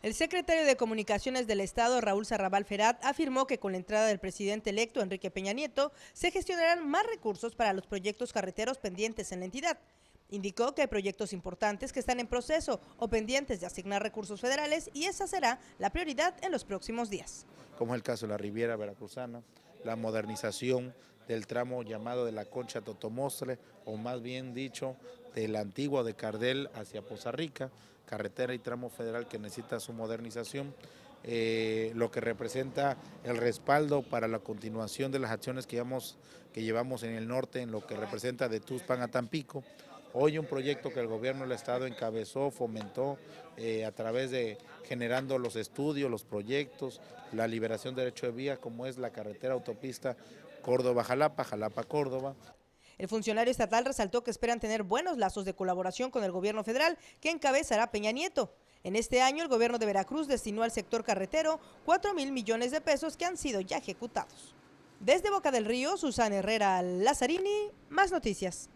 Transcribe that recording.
El secretario de Comunicaciones del Estado, Raúl Sarrabal Ferat, afirmó que con la entrada del presidente electo Enrique Peña Nieto se gestionarán más recursos para los proyectos carreteros pendientes en la entidad. Indicó que hay proyectos importantes que están en proceso o pendientes de asignar recursos federales y esa será la prioridad en los próximos días. Como es el caso de la Riviera Veracruzana, la modernización del tramo llamado de la Concha Totomostre, o más bien dicho, del antiguo de Cardel hacia Poza Rica, carretera y tramo federal que necesita su modernización, eh, lo que representa el respaldo para la continuación de las acciones que llevamos, que llevamos en el norte, en lo que representa de Tuzpan a Tampico, Hoy un proyecto que el gobierno del Estado encabezó, fomentó eh, a través de generando los estudios, los proyectos, la liberación de derecho de vía, como es la carretera autopista Córdoba-Jalapa, Jalapa-Córdoba. El funcionario estatal resaltó que esperan tener buenos lazos de colaboración con el gobierno federal, que encabezará Peña Nieto. En este año, el gobierno de Veracruz destinó al sector carretero 4 mil millones de pesos que han sido ya ejecutados. Desde Boca del Río, Susana Herrera Lazarini, más noticias.